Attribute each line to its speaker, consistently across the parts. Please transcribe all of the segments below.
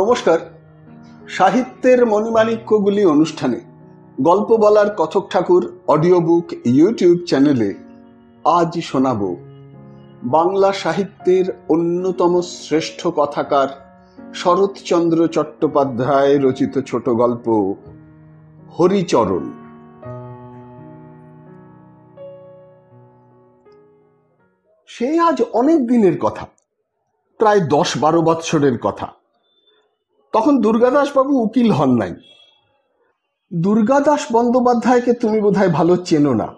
Speaker 1: নমস্কার সাহিত্যের মণিমাণিক্যগুলি অনুষ্ঠানে গল্প বলার কথক ঠাকুর অডিও বুক ইউটিউব চ্যানেলে আজ শোনাব বাংলা সাহিত্যের অন্যতম শ্রেষ্ঠ কথাকার শরৎচন্দ্র চট্টোপাধ্যায় রচিত ছোট গল্প হরিচরণ সে আজ অনেক দিনের কথা প্রায় দশ বারো বৎসরের কথা তখন দুর্গাদাসবাবু উকিল হন নাই দুর্গাদাস বন্দ্যোপাধ্যায়কে তুমি বোধহয় ভালো চেনো না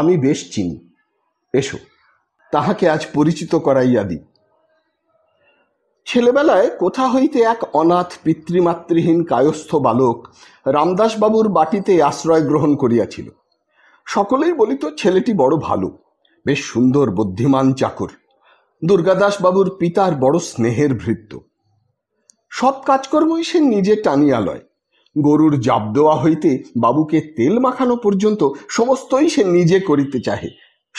Speaker 1: আমি বেশ চিনি এসো তাহাকে আজ পরিচিত করাইয়া দিই ছেলেবেলায় কোথা হইতে এক অনাথ পিতৃমাতৃহীন কায়স্থ বালক রামদাসবাবুর বাটিতে আশ্রয় গ্রহণ করিয়াছিল সকলেই বলিত ছেলেটি বড় ভালো বেশ সুন্দর বুদ্ধিমান চাকর দুর্গাদাসবাবুর পিতার বড় স্নেহের ভৃত্য সব কাজকর্মই সে নিজে টানিয়া লয় গরুর জাপ দেওয়া হইতে বাবুকে তেল মাখানো পর্যন্ত সমস্তই সে নিজে করিতে চাহে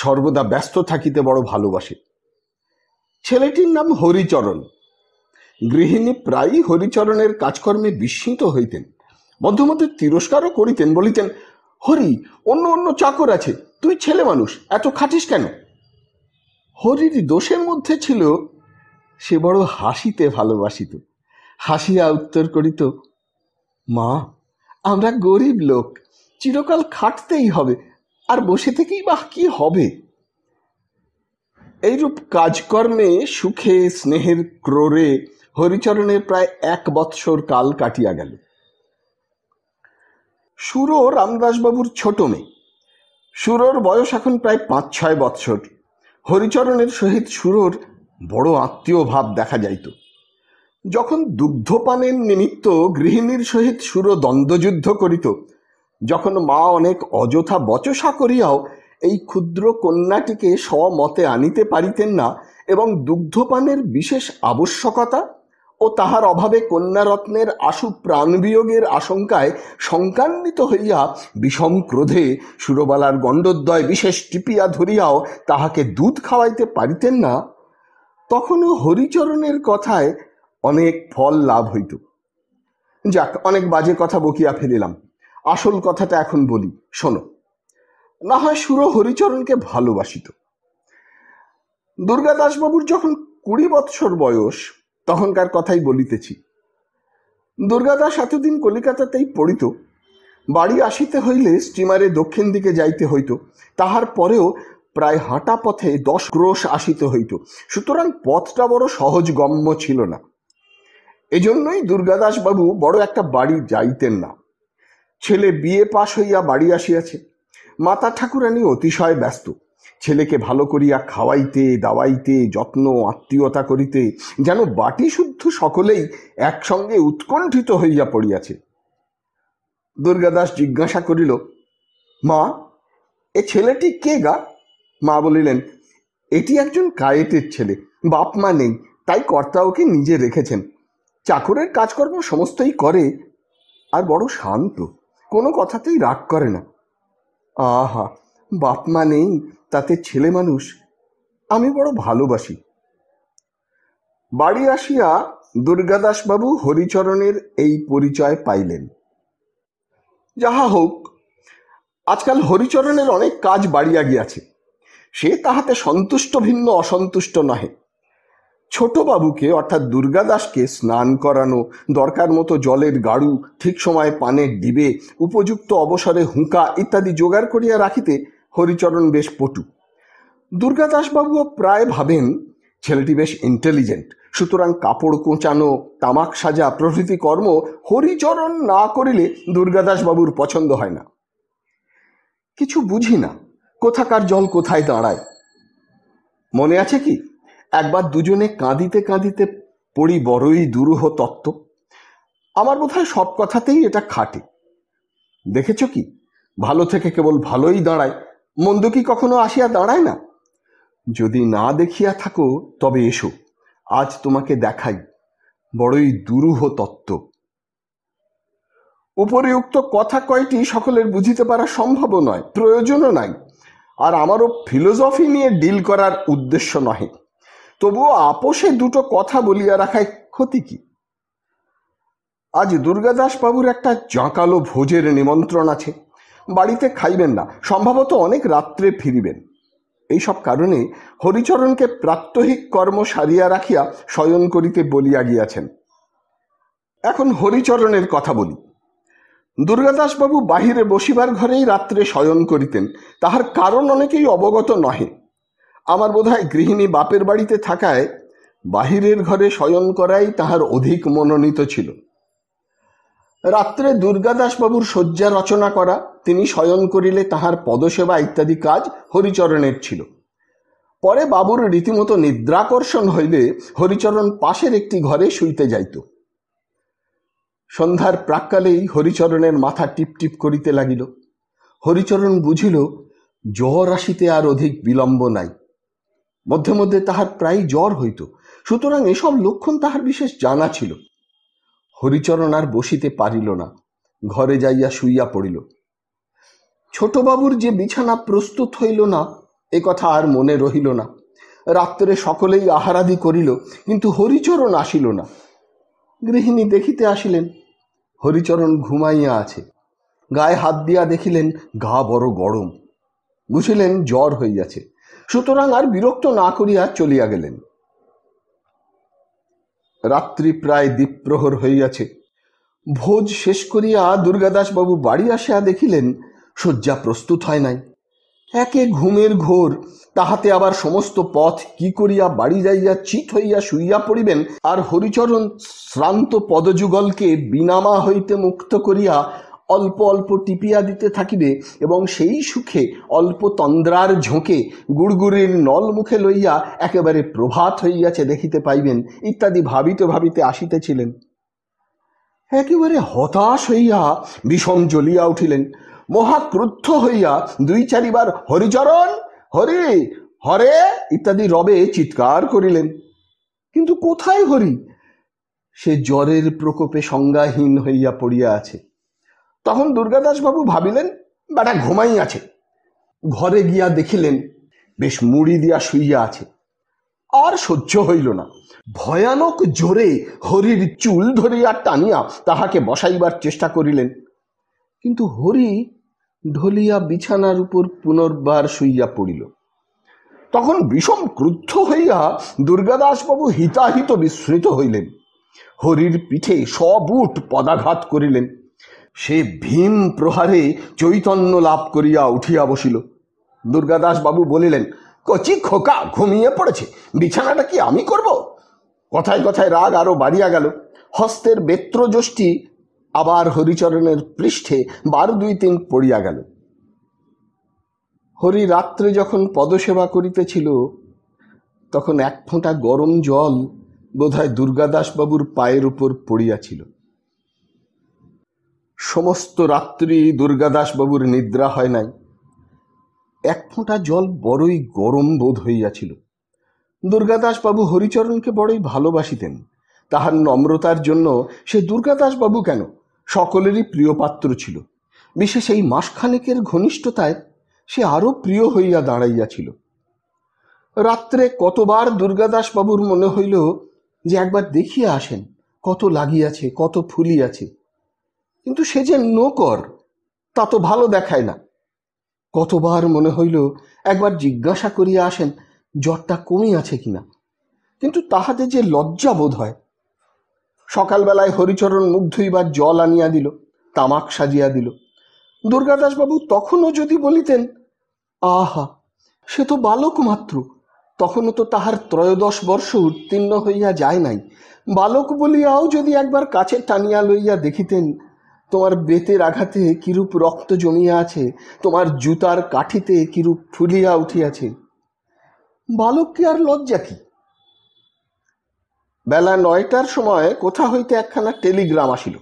Speaker 1: সর্বদা ব্যস্ত থাকিতে বড় ভালোবাসে ছেলেটির নাম হরিচরণ গৃহিণী প্রায়ই হরিচরণের কাজকর্মে বিস্মিত হইতেন মধ্যমধ্যে তিরস্কারও করিতেন বলিতেন হরি অন্য অন্য চাকর আছে তুই ছেলে মানুষ এত খাটিস কেন হরির দোষের মধ্যে ছিল সে বড় হাসিতে ভালোবাসিত হাসিয়া উত্তর করিত মা আমরা গরিব লোক চিরকাল খাটতেই হবে আর বসে থেকেই বা কি হবে এইরূপ কাজকর্মে সুখে স্নেহের ক্রোরে হরিচরণের প্রায় এক বৎসর কাল কাটিয়া গেল সুর রামদাসবাবুর ছোট মেয়ে সুরোর বয়স এখন প্রায় পাঁচ ছয় বৎসর হরিচরণের সহিত সুরোর বড় আত্মীয় ভাব দেখা যাইত যখন দুগ্ধপানের নিমিত্ত গৃহিণীর সহিত সুর দ্বন্দ্বযুদ্ধ করিত যখন মা অনেক অযথা বচসা করিয়াও এই ক্ষুদ্র কন্যাটিকে স্বমতে আনিতে পারিতেন না এবং দুগ্ধপানের বিশেষ আবশ্যকতা ও তাহার অভাবে কন্যারত্নের আশু প্রাণবিয়োগের আশঙ্কায় সংকান্বিত হইয়া বিষম ক্রোধে সুরবালার গণ্ডোদ্বয় বিশেষ টিপিয়া ধরিয়াও তাহাকে দুধ খাওয়াইতে পারিতেন না তখনও হরিচরণের কথায় অনেক ফল লাভ হইত যাক অনেক বাজে কথা বকিয়া ফেলিলাম আসল কথাটা এখন বলি শোনো না হয় সুর হরিচরণকে ভালোবাসিত দুর্গাদাসবাবুর যখন কুড়ি বৎসর বয়স তখনকার কথাই বলিতেছি দুর্গাদাস এতদিন কলিকাতাতেই পড়িত বাড়ি আসিতে হইলে স্টিমারে দক্ষিণ দিকে যাইতে হইত তাহার পরেও প্রায় হাঁটা পথে দশ ক্রোশ আসিতে হইত সুতরাং পথটা বড় সহজগম্য ছিল না এজন্যই দুর্গাদাসবাবু বড় একটা বাড়ি যাইতেন না ছেলে বিয়ে পাশ হইয়া বাড়ি আসিয়াছে মাতা ঠাকুরানী অতিশয় ব্যস্ত ছেলেকে ভালো করিয়া খাওয়াইতে দাওয়াইতে যত্ন আত্মীয়তা করিতে যেন বাটি শুদ্ধ সকলেই একসঙ্গে উৎকণ্ঠিত হইয়া পড়িয়াছে দুর্গাদাস জিজ্ঞাসা করিল মা এ ছেলেটি কে গা মা বলিলেন এটি একজন কায়েতের ছেলে বাপ মা নেই তাই কর্তা ওকে নিজে রেখেছেন চাকরের কাজকর্ম সমস্তই করে আর বড় শান্ত কোনো কথাতেই রাগ করে না আহা বাপ মা নেই তাতে ছেলে মানুষ আমি বড় ভালোবাসি বাড়ি আসিয়া দুর্গাদাসবাবু হরিচরণের এই পরিচয় পাইলেন যাহা হোক আজকাল হরিচরণের অনেক কাজ বাড়িয়া গিয়াছে সে তাহাতে সন্তুষ্ট ভিন্ন অসন্তুষ্ট নহে ছোটবাবুকে অর্থাৎ দুর্গাদাসকে স্নান করানো দরকার মতো জলের গাড়ু ঠিক সময়ে পানের ডিবে উপযুক্ত অবসরে হুঁকা ইত্যাদি জোগাড় করিয়া রাখিতে হরিচরণ বেশ পটু দুর্গাদাসবাবুও প্রায় ভাবেন ছেলেটি বেশ ইন্টেলিজেন্ট সুতরাং কাপড় কোঁচানো তামাক সাজা প্রভৃতি কর্ম হরিচরণ না করিলে দুর্গাদাসবাবুর পছন্দ হয় না কিছু বুঝি না কোথাকার জল কোথায় দাঁড়ায় মনে আছে কি একবার দুজনে কাঁদিতে কাঁদিতে পড়ি বড়ই দুরূহ তত্ত্ব আমার বোধ হয় সব কথাতেই এটা খাটে দেখেছ কি ভালো থেকে কেবল ভালোই দাঁড়ায় মন্দ কি কখনো আসিয়া দাঁড়ায় না যদি না দেখিয়া থাকো তবে এসো আজ তোমাকে দেখাই বড়ই দুরূহ তত্ত্ব উপরিউক্ত কথা কয়টি সকলের বুঝিতে পারা সম্ভব নয় প্রয়োজনও নাই আর আমারও ফিলোজফি নিয়ে ডিল করার উদ্দেশ্য নহে তবুও আপোষে দুটো কথা বলিয়া রাখায় ক্ষতি কি আজ বাবুর একটা জাঁকালো ভোজের নিমন্ত্রণ আছে বাড়িতে খাইবেন না সম্ভবত অনেক রাত্রে ফিরিবেন এইসব কারণে হরিচরণকে প্রাত্যহিক কর্ম সারিয়া রাখিয়া শয়ন করিতে বলিয়া গিয়াছেন এখন হরিচরণের কথা বলি দুর্গাদাসবাবু বাহিরে বসিবার ঘরেই রাত্রে শয়ন করিতেন তাহার কারণ অনেকেই অবগত নহে আমার বোধ হয় গৃহিণী বাপের বাড়িতে থাকায় বাহিরের ঘরে শয়ন করাই তাহার অধিক মনোনীত ছিল রাত্রে দুর্গাদাসবাবুর শয্যা রচনা করা তিনি শয়ন করিলে তাহার পদসেবা ইত্যাদি কাজ হরিচরণের ছিল পরে বাবুর রীতিমতো নিদ্রাকর্ষণ হইলে হরিচরণ পাশের একটি ঘরে শুইতে যাইত সন্ধ্যার প্রাককালেই হরিচরণের মাথা টিপটিপ করিতে লাগিল হরিচরণ বুঝিল জ্বর আসিতে আর অধিক বিলম্ব নাই মধ্যে মধ্যে তাহার প্রায় জ্বর হইত সুতরাং এসব লক্ষণ তাহার বিশেষ জানা ছিল হরিচরণ আর বসিতে পারিল না ঘরে যাইয়া শুইয়া পড়িল ছোটবাবুর যে বিছানা প্রস্তুত হইল না এ কথা আর মনে রহিল না রাত্রে সকলেই আহারাদি করিল কিন্তু হরিচরণ আসিল না গৃহিণী দেখিতে আসিলেন হরিচরণ ঘুমাইয়া আছে গায়ে হাত দিয়া দেখিলেন গা বড় গরম বুঝিলেন জ্বর হইয়াছে সুতরাং আর বিরক্ত না করিয়া চলিয়া গেলেন রাত্রি প্রায় দ্বীপ্রহর হইয়াছে ভোজ শেষ করিয়া বাবু বাড়ি আসিয়া দেখিলেন শয্যা প্রস্তুত হয় নাই একে ঘুমের ঘোর তাহাতে আবার সমস্ত পথ কি করিয়া বাড়ি যাইয়া চিত হইয়া শুইয়া পড়িবেন আর হরিচরণ শ্রান্ত পদযুগলকে বিনামা হইতে মুক্ত করিয়া অল্প অল্প টিপিয়া দিতে থাকিবে এবং সেই সুখে অল্প তন্দ্রার ঝোঁকে গুড়গুড়ির নল মুখে লইয়া একেবারে প্রভাত হইয়াছে দেখিতে পাইবেন ইত্যাদি ভাবিতে ভাবিতে আসিতেছিলেন একেবারে হতাশ হইয়া বিষম জ্বলিয়া উঠিলেন মহাক্রুদ্ধ হইয়া দুই চারিবার হরিচরণ হরি হরে ইত্যাদি রবে চিৎকার করিলেন কিন্তু কোথায় হরি সে জ্বরের প্রকোপে সংজ্ঞাহীন হইয়া পড়িয়া আছে তখন দুর্গাদাসবাবু ভাবিলেন বেটা ঘুমাই আছে ঘরে গিয়া দেখিলেন বেশ মুড়ি দিয়া শুইয়া আছে আর সহ্য হইল না ভয়ানক জোরে হরির চুল ধরিয়া টানিয়া তাহাকে বসাইবার চেষ্টা করিলেন কিন্তু হরি ঢলিয়া বিছানার উপর পুনর্বার শুইয়া পড়িল তখন বিষম ক্রুদ্ধ হইয়া দুর্গাদাসবাবু হিতাহিত বিস্মৃত হইলেন হরির পিঠে সবুট পদাঘাত করিলেন সে ভীম প্রহারে চৈতন্য লাভ করিয়া উঠিয়া বসিল বাবু বলিলেন কচি খোকা ঘুমিয়ে পড়েছে বিছানাটা কি আমি করব কথায় কথায় রাগ আরও বাড়িয়া গেল হস্তের বেত্রযষ্টি আবার হরিচরণের পৃষ্ঠে বার দুই তিন পড়িয়া গেল হরি রাত্রে যখন পদসেবা করিতেছিল তখন এক ফোঁটা গরম জল বোধহয় দুর্গাদাসবাবুর পায়ের উপর পড়িয়াছিল সমস্ত রাত্রি দুর্গাদাসবাবুর নিদ্রা হয় নাই এক ফোঁটা জল বড়ই গরম বোধ হইয়াছিল দুর্গাদাসবাবু হরিচরণকে বড়ই ভালোবাসিতেন তাহার নম্রতার জন্য সে দুর্গাদাসবাবু কেন সকলেরই প্রিয় পাত্র ছিল বিশেষ এই মাসখানেকের ঘনিষ্ঠতায় সে আরও প্রিয় হইয়া দাঁড়াইয়াছিল রাত্রে কতবার দুর্গাদাসবাবুর মনে হইল যে একবার দেখিয়া আসেন কত লাগিয়াছে কত ফুলিয়াছে কিন্তু সে যে নোকর তা তো ভালো দেখায় না কতবার মনে হইল একবার জিজ্ঞাসা করিয়া আসেন জ্বরটা কমি আছে কিনা কিন্তু তাহাতে যে লজ্জা বোধ হয় সকালবেলায় হরিচরণ মুখ ধুইবার জল আনিয়া দিল তামাক সাজিয়া দিল দুর্গাদাসবাবু তখনও যদি বলিতেন আহা সে তো বালক মাত্র তখনও তো তাহার ত্রয়োদশ বর্ষ উত্তীর্ণ হইয়া যায় নাই বালক বলিয়াও যদি একবার কাছে টানিয়া লইয়া দেখিতেন তোমার বেতের আঘাতে কিরূপ রক্ত জমিয়া আছে তোমার জুতার কাঠিতে কিরূপ ফুলিয়া উঠিয়াছে বালককে আর লজ্জা কি বেলা নয়টার সময় কোথা হইতে একখানা টেলিগ্রাম আসিল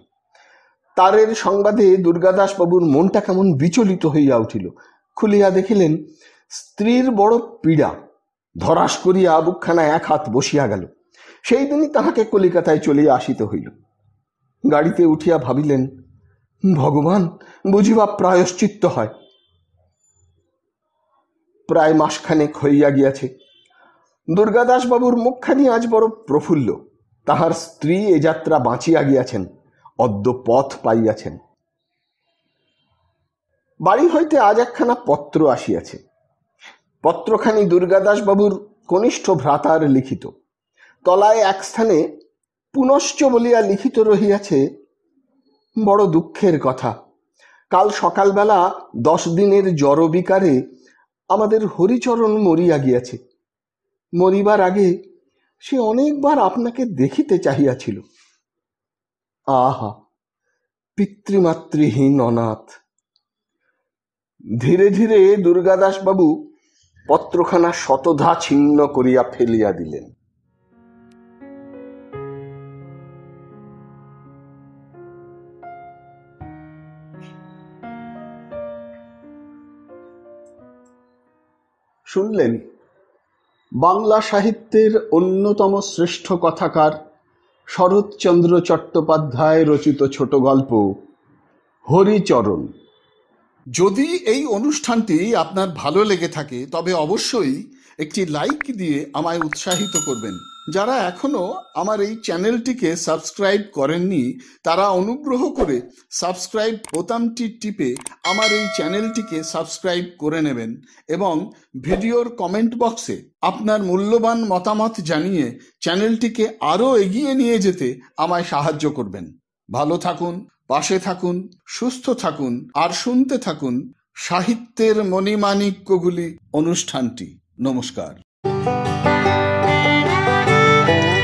Speaker 1: তারের সংবাদে দুর্গাদাসবাবুর মনটা কেমন বিচলিত হইয়া উঠিল খুলিয়া দেখিলেন স্ত্রীর বড় পীড়া ধরাস করিয়া বুকখানা এক হাত বসিয়া গেল সেই দিনই তাহাকে কলিকাতায় চলিয়া আসিতে হইল গাড়িতে উঠিয়া ভাবিলেন ভগবান বুঝিবা প্রায়শ্চিত্ত হয় প্রায় মাসখানেক হইয়া গিয়াছে দুর্গাদাসবাবুর মুখখানি আজ বড় প্রফুল্ল তাহার স্ত্রী এ যাত্রা বাঁচিয়া গিয়াছেন অদ্য পথ পাইয়াছেন বাড়ি হইতে আজ একখানা পত্র আসিয়াছে পত্রখানি দুর্গাদাসবাবুর কনিষ্ঠ ভ্রাতার লিখিত তলায় এক স্থানে পুনশ্চ বলিয়া লিখিত রহিয়াছে বড় দুঃখের কথা কাল সকালবেলা দশ দিনের জরবিকারে আমাদের হরিচরণ মরিয়া গিয়াছে মরিবার আগে সে অনেকবার আপনাকে দেখিতে চাহিয়াছিল আহা পিতৃমাতৃহীন অনাথ ধীরে ধীরে দুর্গাদাসবাবু পত্রখানা শতধা ছিন্ন করিয়া ফেলিয়া দিলেন শুনলেন বাংলা সাহিত্যের অন্যতম শ্রেষ্ঠ কথাকার শরৎচন্দ্র চট্টোপাধ্যায় রচিত ছোট গল্প হরিচরণ যদি এই অনুষ্ঠানটি আপনার ভালো লেগে থাকে তবে অবশ্যই একটি লাইক দিয়ে আমায় উৎসাহিত করবেন যারা এখনও আমার এই চ্যানেলটিকে সাবস্ক্রাইব করেননি তারা অনুগ্রহ করে সাবস্ক্রাইব বোতামটি টিপে আমার এই চ্যানেলটিকে সাবস্ক্রাইব করে নেবেন এবং ভিডিওর কমেন্ট বক্সে আপনার মূল্যবান মতামত জানিয়ে চ্যানেলটিকে আরও এগিয়ে নিয়ে যেতে আমায় সাহায্য করবেন ভালো থাকুন পাশে থাকুন সুস্থ থাকুন আর শুনতে থাকুন সাহিত্যের মণিমাণিক্যগুলি অনুষ্ঠানটি নমস্কার Thank you.